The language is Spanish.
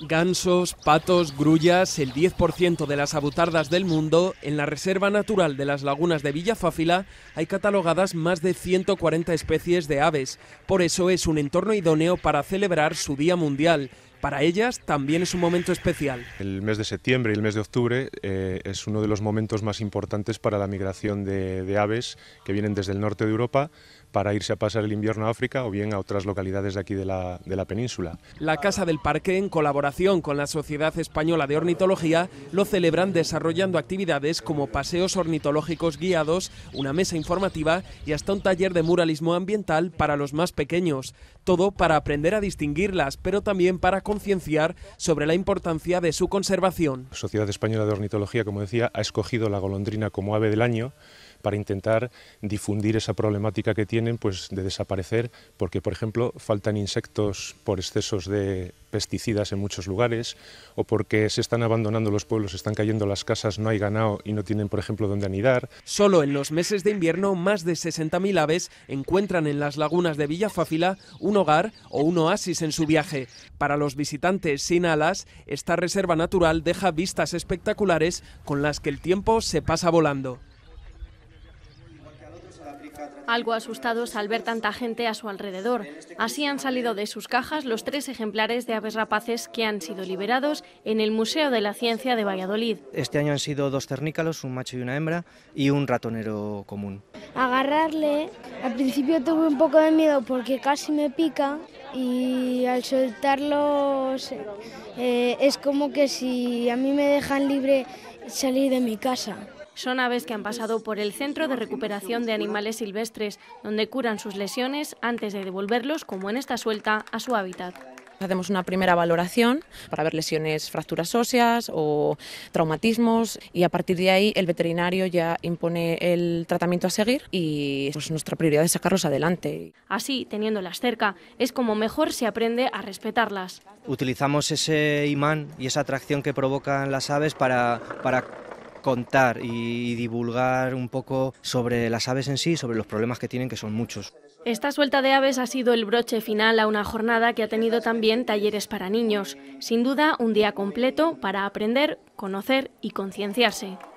gansos, patos, grullas, el 10% de las avutardas del mundo, en la Reserva Natural de las Lagunas de Fáfila... hay catalogadas más de 140 especies de aves. Por eso es un entorno idóneo para celebrar su Día Mundial, para ellas también es un momento especial. El mes de septiembre y el mes de octubre eh, es uno de los momentos más importantes para la migración de, de aves que vienen desde el norte de Europa para irse a pasar el invierno a África o bien a otras localidades de aquí de la, de la, península. La Casa del Parque, en colaboración con la Sociedad Española de Ornitología, lo celebran desarrollando actividades como paseos ornitológicos guiados, una mesa informativa y hasta un taller de muralismo ambiental para los más pequeños. Todo para aprender a distinguirlas, pero también para concienciar sobre la importancia de su conservación. La Sociedad Española de Ornitología, como decía, ha escogido la golondrina como ave del año para intentar difundir esa problemática que tienen pues, de desaparecer, porque por ejemplo faltan insectos por excesos de pesticidas en muchos lugares, o porque se están abandonando los pueblos, están cayendo las casas, no hay ganado y no tienen por ejemplo dónde anidar. Solo en los meses de invierno más de 60.000 aves encuentran en las lagunas de Villa Fáfila un hogar o un oasis en su viaje. Para los visitantes sin alas, esta reserva natural deja vistas espectaculares con las que el tiempo se pasa volando. Algo asustados al ver tanta gente a su alrededor. Así han salido de sus cajas los tres ejemplares de aves rapaces que han sido liberados en el Museo de la Ciencia de Valladolid. Este año han sido dos cernícalos, un macho y una hembra, y un ratonero común. Agarrarle, al principio tuve un poco de miedo porque casi me pica y al soltarlos eh, es como que si a mí me dejan libre salir de mi casa. Son aves que han pasado por el Centro de Recuperación de Animales Silvestres, donde curan sus lesiones antes de devolverlos, como en esta suelta, a su hábitat. Hacemos una primera valoración para ver lesiones, fracturas óseas o traumatismos y a partir de ahí el veterinario ya impone el tratamiento a seguir y pues nuestra prioridad es sacarlos adelante. Así, teniéndolas cerca, es como mejor se aprende a respetarlas. Utilizamos ese imán y esa atracción que provocan las aves para, para contar y divulgar un poco sobre las aves en sí, sobre los problemas que tienen, que son muchos. Esta suelta de aves ha sido el broche final a una jornada que ha tenido también talleres para niños. Sin duda, un día completo para aprender, conocer y concienciarse.